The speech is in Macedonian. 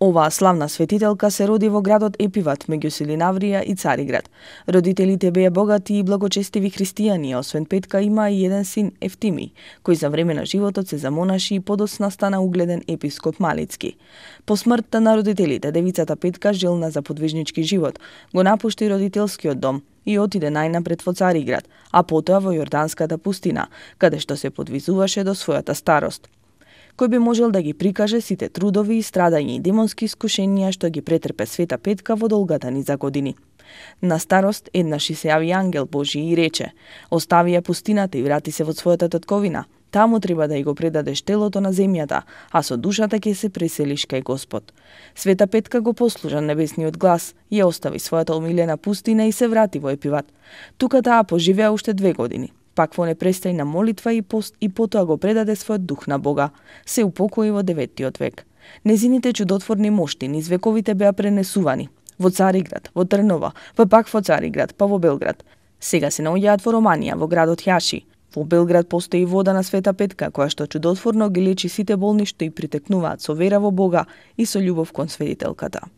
Оваа славна светителка се роди во градот Епиват меѓу Селинаврија и Цариград. Родителите беа богати и благочестиви христијани, а освен Петка има и еден син Евтими, кој за време на животот се замонаши и подоцна стана угледен епископ Малицки. По смртта на родителите, девицата Петка желна за подвижнички живот, го напушти родителскиот дом и отиде најнапред во Цариград, а потоа во Јорданската пустина, каде што се подвизуваше до својата старост кој би можел да ги прикаже сите трудови и страдања и демонски искушенија што ги претрпе света петка во долгата ни за години. На старост еднаш и се јави ангел Божи и рече: Остави ја пустината и врати се во својата татковина. Таму треба да ја го предадеш телото на земјата, а со душата ќе се преселиш кај Господ. Света Петка го послужа небесниот глас, ја остави својата омилена пустина и се врати во Епиват. Тука таа поживеа уште две години. Пак во непрестајна молитва и пост и потоа го предаде својот дух на Бога. Се упокои во деветтиот век. Незините чудотворни мошти низ вековите беа пренесувани во Цариград, во Трнова, па пак во Цариград, па во Белград. Сега се наоѓаат во Романија, во градот Јаши. Во Белград постои вода на Света Петка, која што чудотворно ги лечи сите болни што и притекнуваат со вера во Бога и со љубов кон светителката.